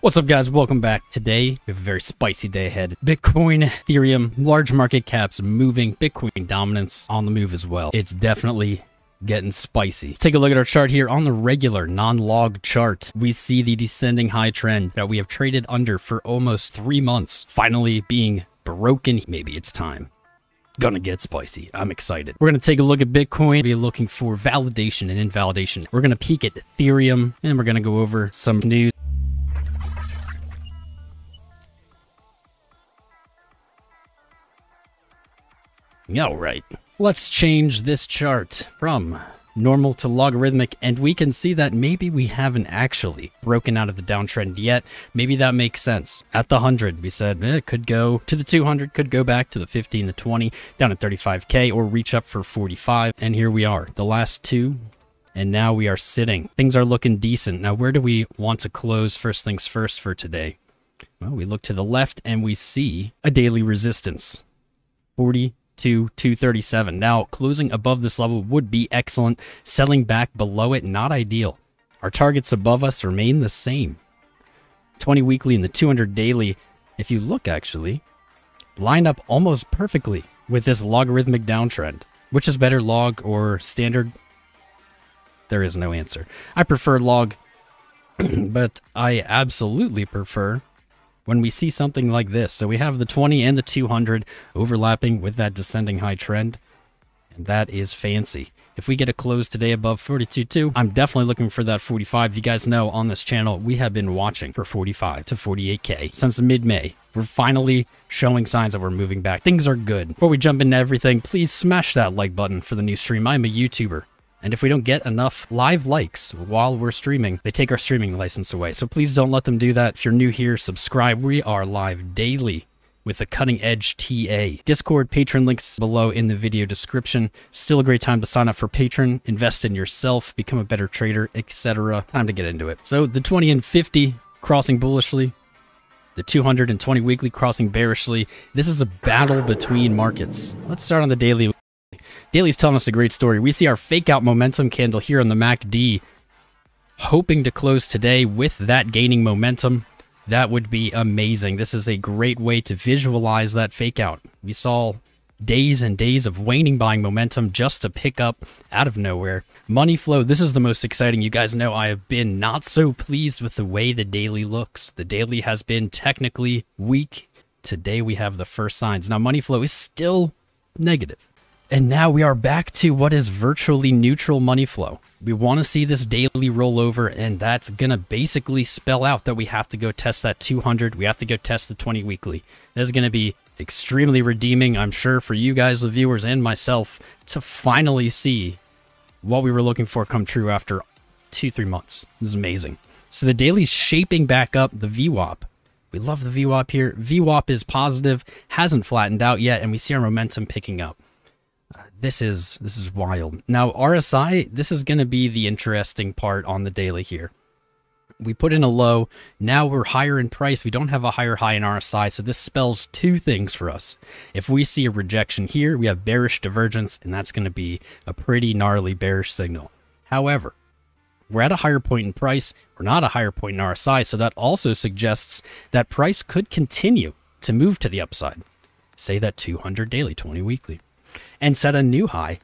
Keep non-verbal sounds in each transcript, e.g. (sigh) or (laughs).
What's up, guys? Welcome back. Today, we have a very spicy day ahead. Bitcoin, Ethereum, large market caps moving, Bitcoin dominance on the move as well. It's definitely getting spicy. Let's take a look at our chart here on the regular non-log chart. We see the descending high trend that we have traded under for almost three months, finally being broken. Maybe it's time gonna get spicy. I'm excited. We're gonna take a look at Bitcoin, be looking for validation and invalidation. We're gonna peek at Ethereum, and we're gonna go over some news. All right, let's change this chart from normal to logarithmic, and we can see that maybe we haven't actually broken out of the downtrend yet. Maybe that makes sense. At the 100, we said eh, it could go to the 200, could go back to the 15, the 20, down at 35K, or reach up for 45. And here we are, the last two. And now we are sitting. Things are looking decent. Now, where do we want to close first things first for today? Well, we look to the left and we see a daily resistance 40 to 237. Now, closing above this level would be excellent. Selling back below it, not ideal. Our targets above us remain the same. 20 weekly and the 200 daily, if you look actually, line up almost perfectly with this logarithmic downtrend. Which is better, log or standard? There is no answer. I prefer log, (clears throat) but I absolutely prefer when we see something like this. So we have the 20 and the 200 overlapping with that descending high trend. And that is fancy. If we get a close today above 42.2, I'm definitely looking for that 45. You guys know on this channel, we have been watching for 45 to 48K since mid-May. We're finally showing signs that we're moving back. Things are good. Before we jump into everything, please smash that like button for the new stream. I'm a YouTuber. And if we don't get enough live likes while we're streaming, they take our streaming license away. So please don't let them do that. If you're new here, subscribe. We are live daily with the cutting edge TA. Discord patron links below in the video description. Still a great time to sign up for patron, invest in yourself, become a better trader, etc. Time to get into it. So the 20 and 50 crossing bullishly, the 220 weekly crossing bearishly. This is a battle between markets. Let's start on the daily. Daly's telling us a great story. We see our fake out momentum candle here on the MACD, hoping to close today with that gaining momentum. That would be amazing. This is a great way to visualize that fake out. We saw days and days of waning buying momentum just to pick up out of nowhere. Money flow, this is the most exciting. You guys know I have been not so pleased with the way the daily looks. The daily has been technically weak. Today we have the first signs. Now, money flow is still negative. And now we are back to what is virtually neutral money flow. We want to see this daily rollover, and that's going to basically spell out that we have to go test that 200. We have to go test the 20 weekly. This is going to be extremely redeeming, I'm sure, for you guys, the viewers, and myself to finally see what we were looking for come true after two, three months. This is amazing. So the daily's shaping back up the VWAP. We love the VWAP here. VWAP is positive, hasn't flattened out yet, and we see our momentum picking up this is this is wild. Now RSI, this is going to be the interesting part on the daily here. We put in a low, now we're higher in price. We don't have a higher high in RSI, so this spells two things for us. If we see a rejection here, we have bearish divergence, and that's going to be a pretty gnarly bearish signal. However, we're at a higher point in price. We're not a higher point in RSI, so that also suggests that price could continue to move to the upside. Say that 200 daily, 20 weekly and set a new high,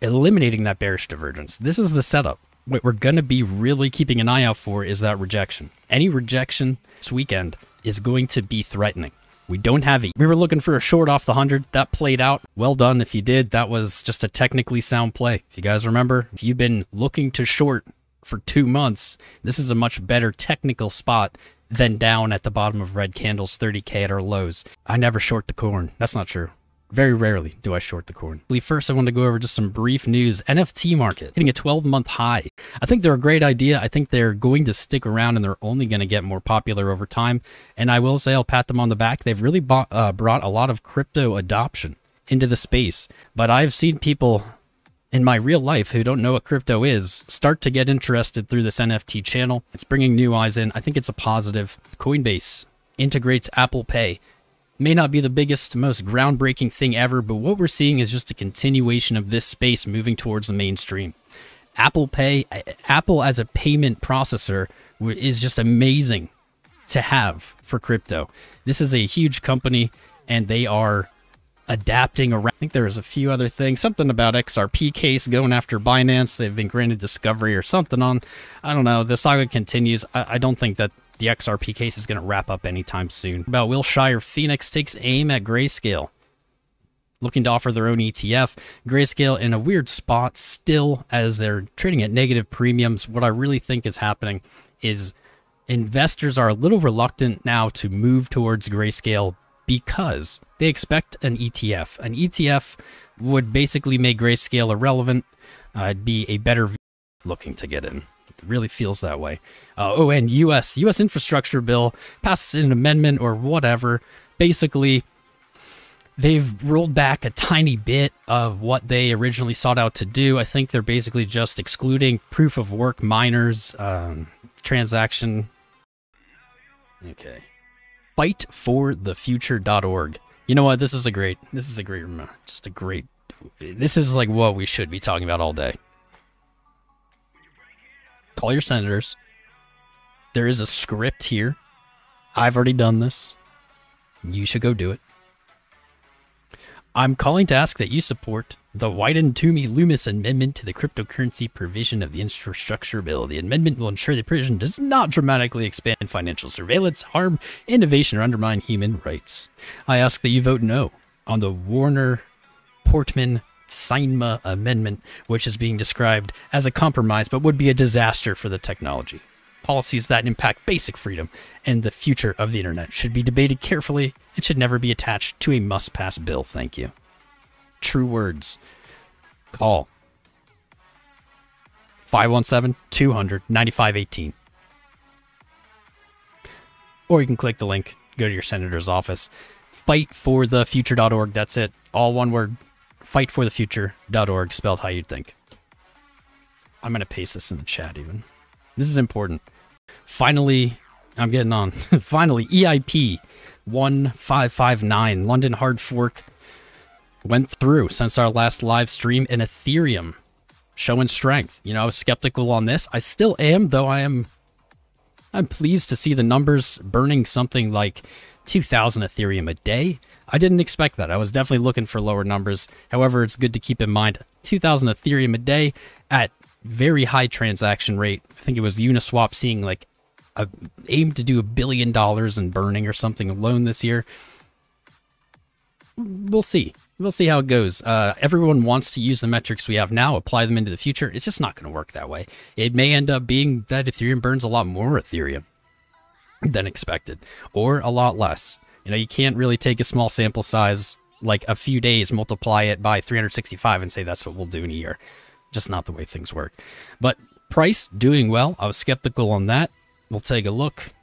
eliminating that bearish divergence. This is the setup. What we're going to be really keeping an eye out for is that rejection. Any rejection this weekend is going to be threatening. We don't have it. We were looking for a short off the 100. That played out. Well done if you did. That was just a technically sound play. If you guys remember, if you've been looking to short for two months, this is a much better technical spot than down at the bottom of red candles 30K at our lows. I never short the corn. That's not true. Very rarely do I short the corn. First, I want to go over just some brief news. NFT market hitting a 12 month high. I think they're a great idea. I think they're going to stick around and they're only going to get more popular over time. And I will say, I'll pat them on the back. They've really bought, uh, brought a lot of crypto adoption into the space. But I've seen people in my real life who don't know what crypto is start to get interested through this NFT channel. It's bringing new eyes in. I think it's a positive. Coinbase integrates Apple Pay may not be the biggest, most groundbreaking thing ever, but what we're seeing is just a continuation of this space moving towards the mainstream. Apple Pay, Apple as a payment processor is just amazing to have for crypto. This is a huge company and they are adapting around. I think there was a few other things, something about XRP case going after Binance. They've been granted discovery or something on. I don't know. The saga continues. I, I don't think that the XRP case is going to wrap up anytime soon. About Wilshire Phoenix takes aim at Grayscale. Looking to offer their own ETF, Grayscale in a weird spot still as they're trading at negative premiums. What I really think is happening is investors are a little reluctant now to move towards Grayscale because they expect an ETF. An ETF would basically make Grayscale irrelevant. Uh, it'd be a better looking to get in really feels that way. Uh, oh, and U.S. U.S. infrastructure bill passes an amendment or whatever. Basically, they've rolled back a tiny bit of what they originally sought out to do. I think they're basically just excluding proof of work miners um, transaction. Okay, fightforthefuture.org. You know what? This is a great. This is a great. Just a great. This is like what we should be talking about all day. Call your senators. There is a script here. I've already done this. You should go do it. I'm calling to ask that you support the Wyden Toomey Loomis Amendment to the cryptocurrency provision of the infrastructure bill. The amendment will ensure the provision does not dramatically expand financial surveillance, harm innovation, or undermine human rights. I ask that you vote no on the Warner Portman Seinma Amendment, which is being described as a compromise but would be a disaster for the technology. Policies that impact basic freedom and the future of the internet should be debated carefully and should never be attached to a must pass bill. Thank you. True words. Call 517 200 9518. Or you can click the link, go to your senator's office. Fightforthefuture.org. That's it. All one word fightforthefuture.org, spelled how you'd think. I'm going to paste this in the chat even. This is important. Finally, I'm getting on. (laughs) Finally, EIP 1559, London Hard Fork, went through since our last live stream in Ethereum, showing strength. You know, I was skeptical on this. I still am, though I am. I'm pleased to see the numbers burning something like 2,000 Ethereum a day. I didn't expect that. I was definitely looking for lower numbers. However, it's good to keep in mind 2000 Ethereum a day at very high transaction rate. I think it was Uniswap seeing like a, aim to do a billion dollars in burning or something alone this year. We'll see. We'll see how it goes. Uh, everyone wants to use the metrics we have now, apply them into the future. It's just not going to work that way. It may end up being that Ethereum burns a lot more Ethereum than expected, or a lot less. You know, you can't really take a small sample size, like a few days, multiply it by 365 and say that's what we'll do in a year. Just not the way things work. But price doing well. I was skeptical on that. We'll take a look.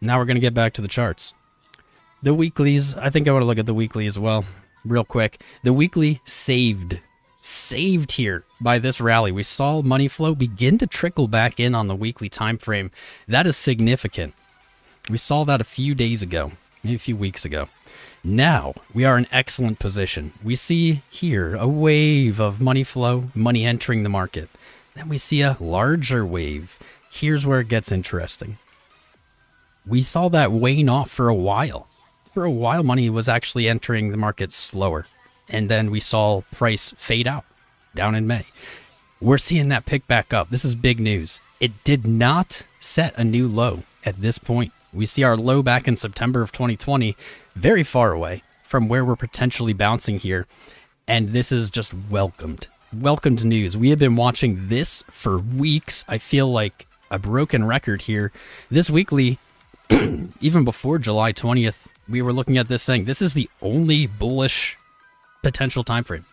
Now we're going to get back to the charts. The weeklies, I think I want to look at the weekly as well, real quick. The weekly saved, saved here by this rally. We saw money flow begin to trickle back in on the weekly time frame. That is significant. We saw that a few days ago, maybe a few weeks ago. Now we are in excellent position. We see here a wave of money flow, money entering the market. Then we see a larger wave. Here's where it gets interesting. We saw that wane off for a while. For a while, money was actually entering the market slower. And then we saw price fade out down in May. We're seeing that pick back up. This is big news. It did not set a new low at this point. We see our low back in September of 2020 very far away from where we're potentially bouncing here. And this is just welcomed. Welcomed news. We have been watching this for weeks. I feel like a broken record here. This weekly, (clears throat) even before July 20th, we were looking at this saying this is the only bullish potential time frame.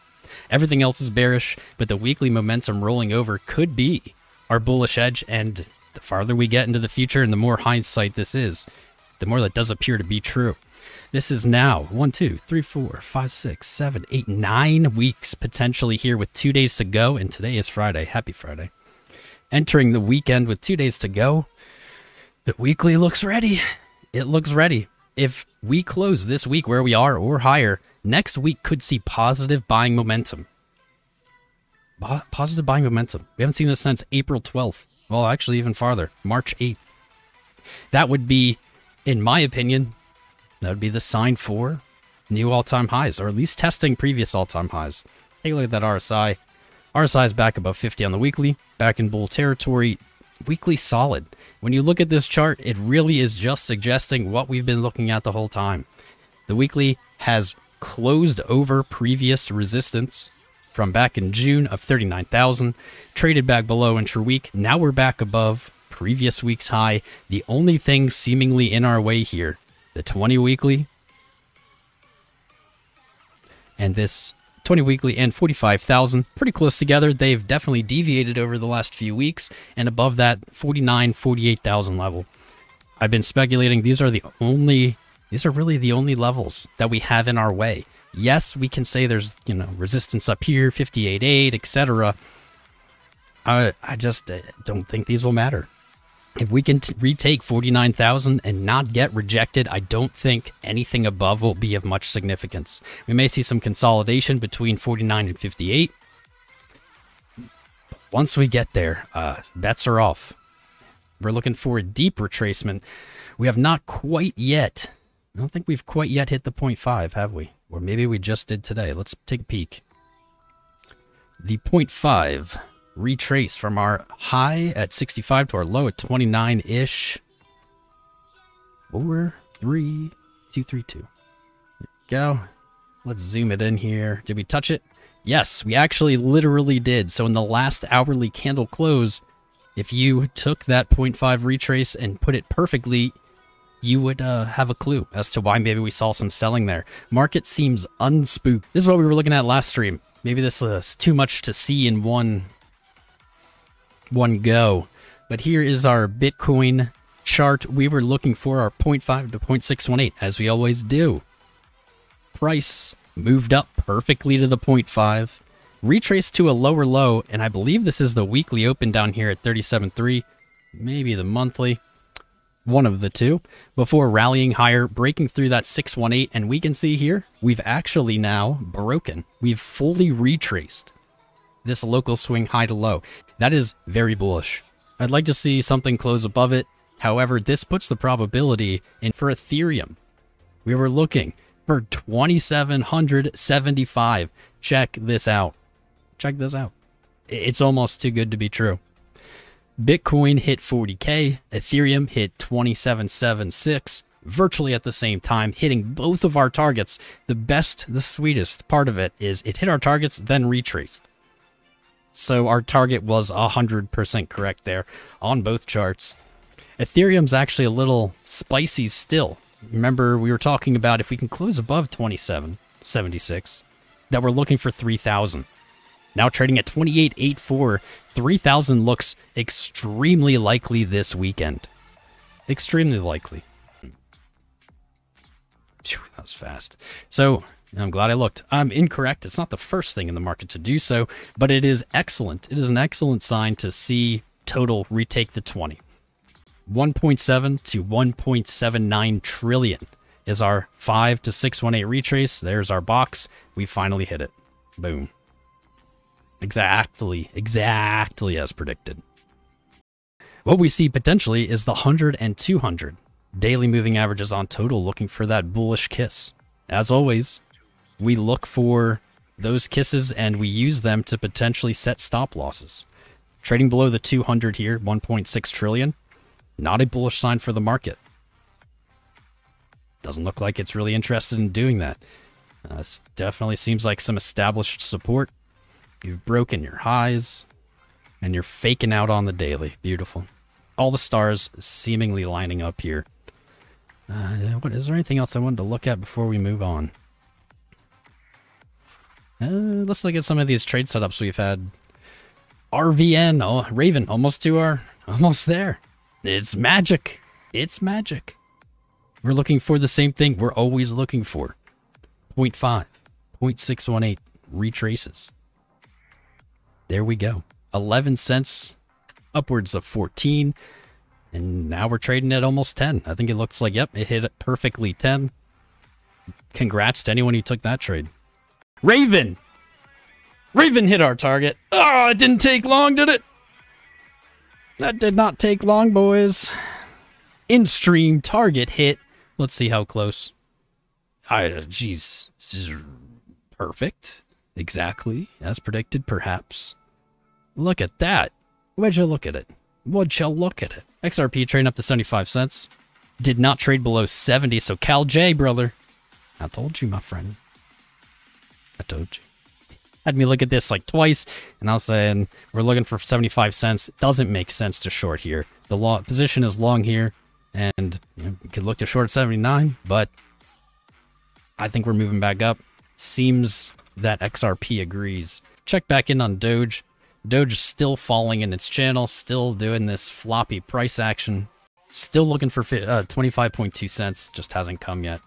Everything else is bearish, but the weekly momentum rolling over could be our bullish edge and the farther we get into the future and the more hindsight this is, the more that does appear to be true. This is now one, two, three, four, five, six, seven, eight, nine weeks potentially here with two days to go. And today is Friday. Happy Friday. Entering the weekend with two days to go. The weekly looks ready. It looks ready. If we close this week where we are or higher, next week could see positive buying momentum. Positive buying momentum. We haven't seen this since April 12th. Well, actually, even farther, March 8th. That would be, in my opinion, that would be the sign for new all time highs, or at least testing previous all time highs. Take a look at that RSI. RSI is back above 50 on the weekly, back in bull territory, weekly solid. When you look at this chart, it really is just suggesting what we've been looking at the whole time. The weekly has closed over previous resistance from back in June of 39,000, traded back below intra-week. Now we're back above previous week's high. The only thing seemingly in our way here, the 20 weekly and this 20 weekly and 45,000 pretty close together. They've definitely deviated over the last few weeks and above that 49 48,000 level. I've been speculating these are the only these are really the only levels that we have in our way yes, we can say there's, you know, resistance up here, 58.8, etc. I, I just uh, don't think these will matter. If we can t- retake 49,000 and not get rejected, I don't think anything above will be of much significance. We may see some consolidation between 49 and 58. But once we get there, uh, bets are off. We're looking for a deep retracement. We have not quite yet. I don't think we've quite yet hit the 0.5, have we? Or maybe we just did today. Let's take a peek. The 0.5 retrace from our high at 65 to our low at 29-ish. Four, three, two, three, two. go. Let's zoom it in here. Did we touch it? Yes, we actually literally did. So in the last hourly candle close, if you took that 0.5 retrace and put it perfectly, you would uh, have a clue as to why maybe we saw some selling there. Market seems unspooked. This is what we were looking at last stream. Maybe this is too much to see in one one go. But here is our Bitcoin chart. We were looking for our 0.5 to 0.618 as we always do. Price moved up perfectly to the 0.5 retraced to a lower low, and I believe this is the weekly open down here at 37.3, maybe the monthly one of the two, before rallying higher, breaking through that 618. And we can see here, we've actually now broken. We've fully retraced this local swing high to low. That is very bullish. I'd like to see something close above it. However, this puts the probability in for Ethereum. We were looking for 2,775. Check this out. Check this out. It's almost too good to be true. Bitcoin hit 40K, Ethereum hit 2776 virtually at the same time, hitting both of our targets. The best, the sweetest part of it is it hit our targets, then retraced. So our target was 100% correct there on both charts. Ethereum's actually a little spicy still. Remember, we were talking about if we can close above 2776, that we're looking for 3,000 now trading at 28.84. 3,000 looks extremely likely this weekend. Extremely likely. Phew, that was fast. So I'm glad I looked. I'm incorrect. It's not the first thing in the market to do so, but it is excellent. It is an excellent sign to see total retake the 20. 1.7 to 1.79 trillion is our 5 to 618 retrace. There's our box. We finally hit it. Boom. Exactly, exactly as predicted. What we see potentially is the 100 and 200 daily moving averages on total looking for that bullish kiss. As always, we look for those kisses and we use them to potentially set stop losses. Trading below the 200 here, 1.6 trillion, not a bullish sign for the market. Doesn't look like it's really interested in doing that. Uh, definitely seems like some established support You've broken your highs, and you're faking out on the daily. Beautiful. All the stars seemingly lining up here. Uh, what is there anything else I wanted to look at before we move on? Uh, let's look at some of these trade setups we've had. RVN, oh, Raven, almost to our, (laughs) almost there. It's magic. It's magic. We're looking for the same thing we're always looking for. 0.5, 0.618 retraces there we go. 11 cents upwards of 14. And now we're trading at almost 10. I think it looks like, yep, it hit perfectly 10. Congrats to anyone who took that trade. Raven. Raven hit our target. Oh, it didn't take long, did it? That did not take long, boys. In stream target hit. Let's see how close. I, jeez, this is perfect. Exactly, as predicted, perhaps. Look at that! Where'd you look at it? Would you look at it? XRP trading up to 75 cents. Did not trade below 70, so Cal J, brother. I told you, my friend. I told you. Had me look at this like twice, and I was saying, we're looking for 75 cents. doesn't make sense to short here. The long, position is long here, and you know, we could look to short 79, but I think we're moving back up. Seems that XRP agrees. Check back in on Doge. Doge still falling in its channel, still doing this floppy price action. Still looking for uh, 25.2 cents, just hasn't come yet.